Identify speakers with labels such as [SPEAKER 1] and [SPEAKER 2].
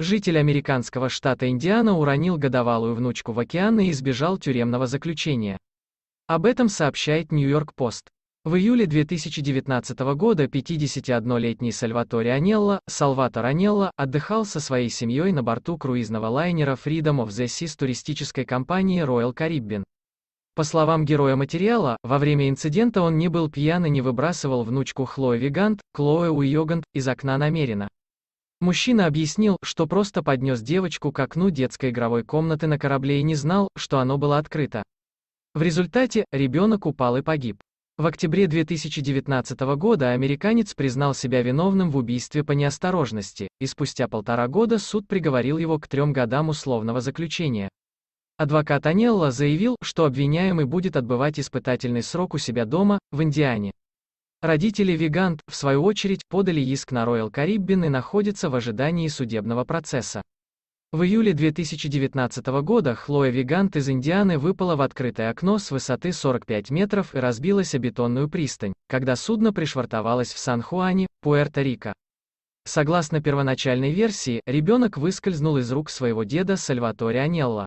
[SPEAKER 1] житель американского штата Индиана уронил годовалую внучку в океан и избежал тюремного заключения. Об этом сообщает Нью-Йорк-Пост. В июле 2019 года 51-летний Сальваторе Анелло, Сальватор Анелло, отдыхал со своей семьей на борту круизного лайнера Freedom of the с туристической компанией Royal Caribbean. По словам героя материала, во время инцидента он не был пьян и не выбрасывал внучку Хлои Вигант, Клоэ Уйогант, из окна намеренно. Мужчина объяснил, что просто поднес девочку к окну детской игровой комнаты на корабле и не знал, что оно было открыто. В результате, ребенок упал и погиб. В октябре 2019 года американец признал себя виновным в убийстве по неосторожности, и спустя полтора года суд приговорил его к трем годам условного заключения. Адвокат Анелла заявил, что обвиняемый будет отбывать испытательный срок у себя дома, в Индиане. Родители Вигант, в свою очередь, подали иск на Royal Caribbean и находятся в ожидании судебного процесса. В июле 2019 года Хлоя Вигант из Индианы выпала в открытое окно с высоты 45 метров и разбилась о бетонную пристань, когда судно пришвартовалось в Сан-Хуане, Пуэрто-Рико. Согласно первоначальной версии, ребенок выскользнул из рук своего деда Сальваторе Анелла.